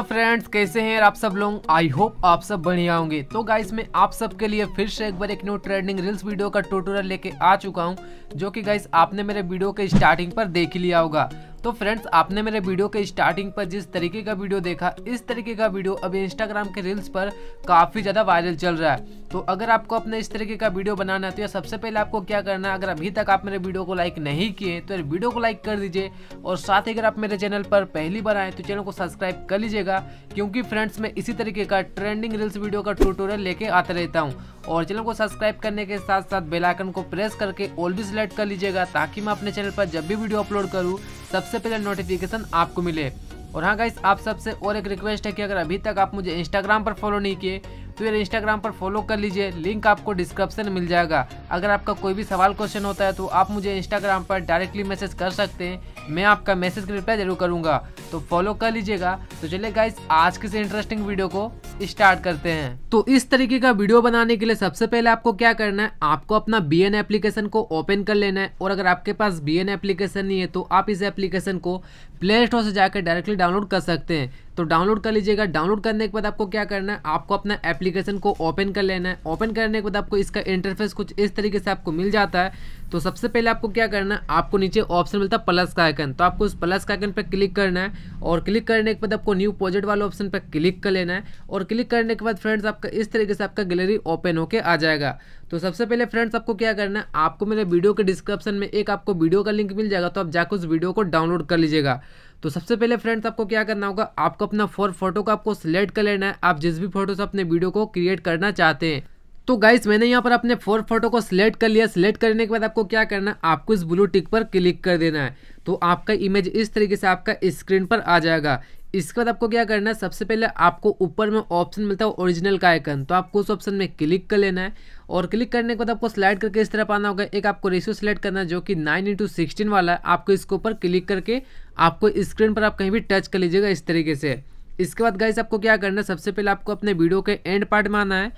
hello friends कैसे हैं आप सब लोग आई होप आप सब बढ़िया होंगे तो गाइस मैं आप सबके लिए फिर से एक बार एक न्यू ट्रेंडिंग रील्स वीडियो का ट्यूटोरियल लेके आ चुका हूं जो कि गाइस आपने मेरे वीडियो के स्टार्टिंग पर देख लिया होगा तो फ्रेंड्स आपने मेरे वीडियो के स्टार्टिंग पर जिस तरीके का वीडियो देखा इस तरीके का वीडियो अभी इंस्टाग्राम के रील्स पर काफ़ी ज़्यादा वायरल चल रहा है तो अगर आपको अपने इस तरीके का वीडियो बनाना है तो सबसे पहले आपको क्या करना है अगर अभी तक आप मेरे वीडियो को लाइक नहीं किए तो वीडियो को लाइक कर दीजिए और साथ ही अगर आप मेरे चैनल पर पहली बार आए तो चैनल को सब्सक्राइब कर लीजिएगा क्योंकि फ्रेंड्स मैं इसी तरीके का ट्रेंडिंग रील्स वीडियो का ट्यूटोरियल लेके आता रहता हूँ और चैनल को सब्सक्राइब करने के साथ साथ बेलाइकन को प्रेस करके ऑल भी सिलेक्ट कर लीजिएगा ताकि मैं अपने चैनल पर जब भी वीडियो अपलोड करूँ सबसे पहले नोटिफिकेशन आपको मिले और हाँ गाइस आप सबसे और एक रिक्वेस्ट है कि अगर अभी तक आप मुझे इंस्टाग्राम पर फॉलो नहीं किए तो इंस्टाग्राम पर फॉलो कर लीजिए लिंक आपको डिस्क्रिप्शन मिल जाएगा अगर आपका कोई भी सवाल क्वेश्चन होता है तो आप मुझे इंस्टाग्राम पर डायरेक्टली मैसेज कर सकते हैं मैं आपका मैसेज का रिप्लाई जरूर करूंगा तो फॉलो कर लीजिएगा तो चलिए गाइस आज के इंटरेस्टिंग वीडियो को स्टार्ट करते हैं तो इस तरीके का वीडियो बनाने के लिए सबसे पहले आपको क्या करना है आपको अपना बी एन एप्लीकेशन को ओपन कर लेना है और अगर आपके पास बी एन एप्लीकेशन नहीं है तो आप इस एप्लीकेशन को प्ले स्टोर से जाकर डायरेक्टली डाउनलोड कर सकते हैं तो डाउनलोड कर लीजिएगा डाउनलोड करने के बाद आपको क्या करना है आपको अपना एप्लीकेशन को ओपन कर लेना है ओपन करने के बाद आपको इसका इंटरफेस कुछ इस तरीके से आपको मिल जाता है तो सबसे पहले आपको क्या करना है आपको नीचे ऑप्शन मिलता है प्लस का आइकन तो आपको उस प्लस का आइकन पर क्लिक करना है और क्लिक करने के बाद आपको न्यू प्रोजेक्ट वाले ऑप्शन पर क्लिक कर लेना है और क्लिक करने के बाद फ्रेंड्स आपका इस तरीके से आपका गैलरी ओपन होकर आ जाएगा तो सबसे पहले फ्रेंड्स आपको क्या करना है आपको मेरे वीडियो के डिस्क्रिप्शन में एक आपको वीडियो का लिंक मिल जाएगा तो आप जाकर उस वीडियो को डाउनलोड कर लीजिएगा तो सबसे पहले फ्रेंड्स आपको क्या करना होगा आपको अपना फोर फोटो को आपको सिलेक्ट कर लेना है आप जिस भी फोटो से अपने वीडियो को क्रिएट करना चाहते हैं तो गाइस मैंने यहाँ पर अपने फोर फोटो को सिलेक्ट कर लिया सिलेक्ट करने के बाद आपको क्या करना है आपको इस ब्लू टिक पर क्लिक कर देना है तो आपका इमेज इस तरीके से आपका स्क्रीन पर आ जाएगा इसके बाद आपको क्या करना है सबसे पहले आपको ऊपर में ऑप्शन मिलता है ओरिजिनल का आइकन तो आपको उस ऑप्शन में क्लिक कर लेना है और क्लिक करने के बाद आपको स्लाइड करके इस तरह पाना होगा एक आपको रेशियो सेलेक्ट करना है जो कि नाइन इंटू सिक्सटीन वाला है आपको इसके ऊपर क्लिक करके आपको स्क्रीन पर आप कहीं भी टच कर लीजिएगा इस तरीके से इसके बाद गाइस आपको क्या करना है सबसे पहले आपको अपने वीडियो के एंड पार्ट में आना है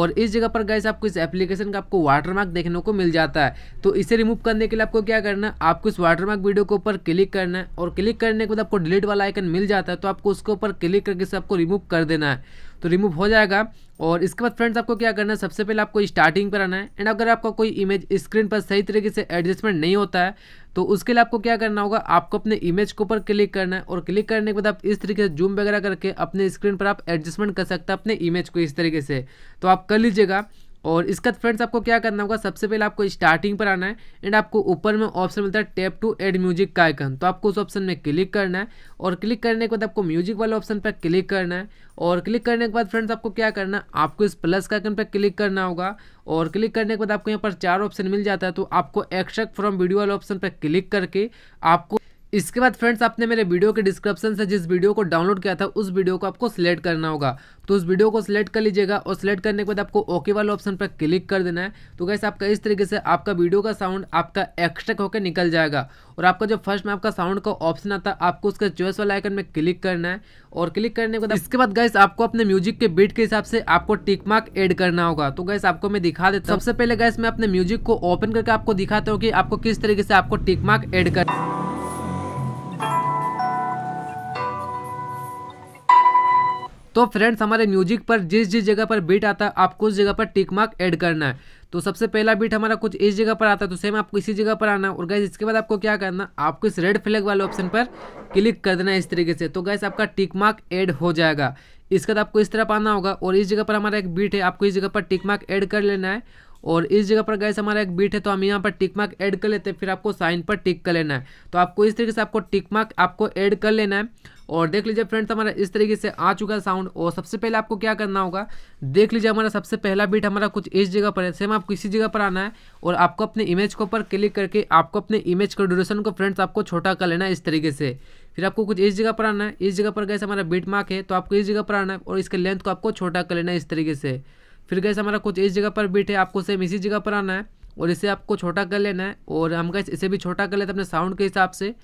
और इस जगह पर गाइस आपको इस एप्लीकेशन का आपको वाटरमार्क देखने को मिल जाता है तो इसे रिमूव करने के लिए आपको क्या करना है आपको इस वाटरमार्क वीडियो के ऊपर क्लिक करना है और क्लिक करने के बाद आपको डिलीट वाला आइकन मिल जाता है तो आपको उसके ऊपर क्लिक करके इसे आपको रिमूव कर देना है तो रिमूव हो जाएगा और इसके बाद फ्रेंड्स आपको क्या करना है सबसे पहले आपको स्टार्टिंग पर आना है एंड अगर आपका कोई इमेज स्क्रीन पर सही तरीके से एडजस्टमेंट नहीं होता है तो उसके लिए आपको क्या करना होगा आपको अपने इमेज के ऊपर क्लिक करना है और क्लिक करने के बाद आप इस तरीके से जूम वगैरह करके अपने स्क्रीन पर आप एडजस्टमेंट कर सकते हैं अपने इमेज को इस तरीके से तो आप कर लीजिएगा और इसका फ्रेंड्स आपको क्या करना होगा सबसे पहले आपको स्टार्टिंग पर आना है एंड आपको ऊपर में ऑप्शन मिलता है टैप टू एड म्यूजिक का आइकन तो आपको उस ऑप्शन में क्लिक करना है और क्लिक करने के बाद आपको म्यूजिक वाले ऑप्शन पर क्लिक करना है और क्लिक करने के बाद फ्रेंड्स आपको क्या करना है आपको इस प्लस का आइकन पर क्लिक करना होगा और क्लिक करने के बाद आपको यहाँ पर चार ऑप्शन मिल जाता है तो आपको एक्स्ट्रैक्ट फ्रॉम वीडियो वाले ऑप्शन पर क्लिक करके आपको इसके बाद फ्रेंड्स आपने मेरे वीडियो के डिस्क्रिप्शन से जिस वीडियो को डाउनलोड किया था उस वीडियो को आपको सिलेक्ट करना होगा तो उस वीडियो को सिलेक्ट कर लीजिएगा और सिलेक्ट करने के बाद आपको ओके वाले ऑप्शन पर क्लिक कर देना है तो कैसे आपका इस तरीके से आपका वीडियो का साउंड आपका एक्सट्रैक्ट होकर निकल जाएगा और आपका जो फर्स्ट में आपका साउंड का ऑप्शन आता है आपको उसके चॉइस वाला आइकन में क्लिक करना है और क्लिक करने के बाद इसके बाद गैस आपको अपने म्यूजिक के बीट के हिसाब से आपको टिक मार्क एड करना होगा तो गैस आपको मैं दिखा देता हूँ सबसे पहले गैस मैं अपने म्यूजिक को ओपन करके आपको दिखाता हूँ कि आपको किस तरीके से आपको टिक मार्क एड करना तो फ्रेंड्स हमारे म्यूजिक पर जिस जिस जगह पर बीट आता है आपको उस जगह पर टिक मार्क ऐड करना है तो सबसे पहला बीट हमारा कुछ इस जगह पर आता है तो सेम आपको इसी जगह पर आना है और गैस इसके बाद आपको क्या करना आपको इस रेड फ्लैग वाले ऑप्शन पर क्लिक कर देना है इस तरीके से तो गैस आपका टिक मार्क ऐड हो जाएगा इसके बाद आपको इस तरफ आना होगा और इस जगह पर हमारा एक बीट है आपको इस जगह पर टिक मार्क ऐड कर लेना है और इस जगह पर गैस हमारा एक बीट है तो हम यहाँ पर टिक मार्क ऐड कर लेते हैं फिर आपको साइन पर टिक कर लेना है तो आपको इस तरीके से आपको टिक मार्क आपको ऐड कर लेना है और देख लीजिए फ्रेंड्स हमारा इस तरीके से आ चुका है साउंड और सबसे पहले आपको क्या करना होगा देख लीजिए हमारा सबसे पहला बीट हमारा कुछ इस जगह पर है सेम आपको इसी जगह पर आना है और आपको अपने इमेज के ऊपर क्लिक करके आपको अपने इमेज का ड्यूरेशन को फ्रेंड्स आपको छोटा कर लेना है इस तरीके से फिर आपको कुछ इस जगह पर आना है इस जगह पर गैस हमारा बीट मार्क है तो आपको इस जगह पर आना है और इसके लेंथ को आपको छोटा कर लेना है इस तरीके से फिर गैस हमारा कुछ इस जगह पर बीट है आपको सेम इसी जगह पर आना है और इसे आपको छोटा कर लेना है और हम गैस इसे भी छोटा कर लेते हैं अपने साउंड के हिसाब से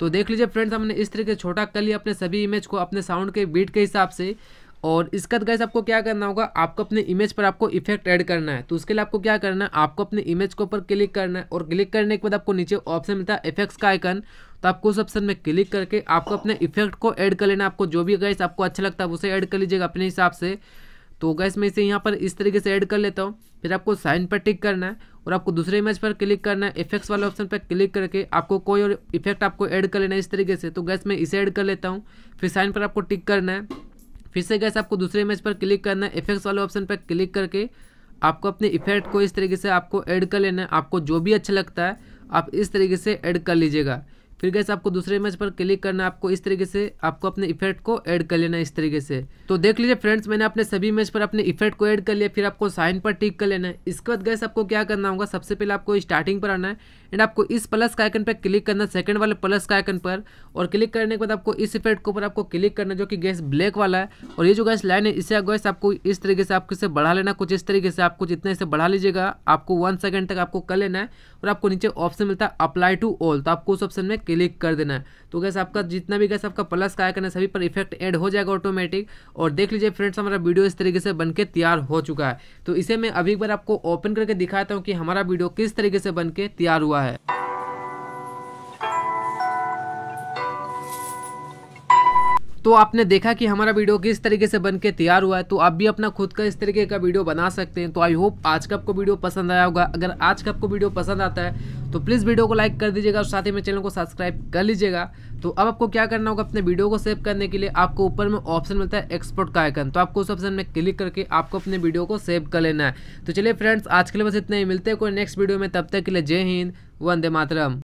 तो देख लीजिए फ्रेंड्स हमने इस तरीके से छोटा कर लिया अपने सभी इमेज को अपने साउंड के बीट के हिसाब से और इसका गैस आपको क्या करना होगा आपको अपने इमेज पर आपको इफेक्ट ऐड करना है तो उसके लिए आपको क्या करना है आपको अपने इमेज के ऊपर क्लिक करना है और क्लिक करने के बाद आपको नीचे ऑप्शन मिलता है इफेक्ट्स का आइकन तो आपको उस ऑप्शन में क्लिक करके आपको अपने इफेक्ट को ऐड कर लेना आपको जो भी गैस आपको अच्छा लगता है उसे ऐड कर लीजिएगा अपने हिसाब से तो गैस मैं इसे यहाँ पर इस तरीके से ऐड कर लेता हूँ फिर आपको साइन पर टिक करना है और आपको दूसरे इमेज पर क्लिक करना है इफेक्ट्स वाले ऑप्शन पर क्लिक करके आपको कोई और इफेक्ट आपको ऐड कर लेना है इस तरीके से तो गैस मैं इसे ऐड कर लेता हूँ फिर साइन पर आपको टिक करना है फिर से गैस आपको दूसरे इमेज पर क्लिक करना है इफेक्ट्स वाले ऑप्शन पर क्लिक करके आपको अपने इफेक्ट को इस तरीके से आपको ऐड कर लेना है आपको जो भी अच्छा लगता है आप इस तरीके से ऐड कर लीजिएगा फिर गैस आपको दूसरे इमेज पर क्लिक करना है आपको इस तरीके से आपको अपने इफेक्ट को ऐड कर लेना इस तरीके से तो देख लीजिए फ्रेंड्स मैंने अपने सभी इमेज पर अपने इफेक्ट को ऐड कर लिया फिर आपको साइन पर टिक कर लेना है इसके बाद गैस आपको क्या करना होगा सबसे पहले आपको स्टार्टिंग पर आना है एंड आपको इस प्लस का आइकन पर क्लिक करना सेकंड वाले प्लस का आइकन पर और क्लिक करने के बाद आपको इस इफेक्ट के ऊपर आपको क्लिक करना जो कि गैस ब्लैक वाला है और ये जो गैस लाइन है इसे गैस आपको इस तरीके से आपको इसे बढ़ा लेना कुछ इस तरीके से आपको जितना इसे बढ़ा लीजिएगा आपको वन सेकेंड तक आपको कर लेना है और आपको नीचे ऑप्शन मिलता है अप्लाई टू ऑल तो आपको उस ऑप्शन में क्लिक कर देना है तो गैस आपका जितना भी गैस आपका प्लस का आइकन है सभी पर इफेक्ट ऐड हो जाएगा ऑटोमेटिक और देख लीजिए फ्रेंड्स हमारा वीडियो इस तरीके से बनकर तैयार हो चुका है तो इसे मैं अभी एक बार आपको ओपन करके दिखाता हूँ कि हमारा वीडियो किस तरीके से बन तैयार हुआ है तो आपने देखा कि हमारा वीडियो किस तरीके से बन के तैयार हुआ है तो आप भी अपना खुद का इस तरीके का वीडियो बना सकते हैं तो आई होप आज का आपको वीडियो पसंद आया होगा अगर आज का आपको वीडियो पसंद आता है तो प्लीज़ वीडियो को लाइक कर दीजिएगा और साथ ही में चैनल को सब्सक्राइब कर लीजिएगा तो अब आपको क्या करना होगा अपने वीडियो को सेव करने के लिए आपको ऊपर में ऑप्शन मिलता है एक्सपोर्ट का आइकन तो आपको उस ऑप्शन में क्लिक करके आपको अपने वीडियो को सेव कर लेना है तो चलिए फ्रेंड्स आज के लिए बस इतना ही मिलते हैं कोई नेक्स्ट वीडियो में तब तक के लिए जय हिंद वंदे मातरम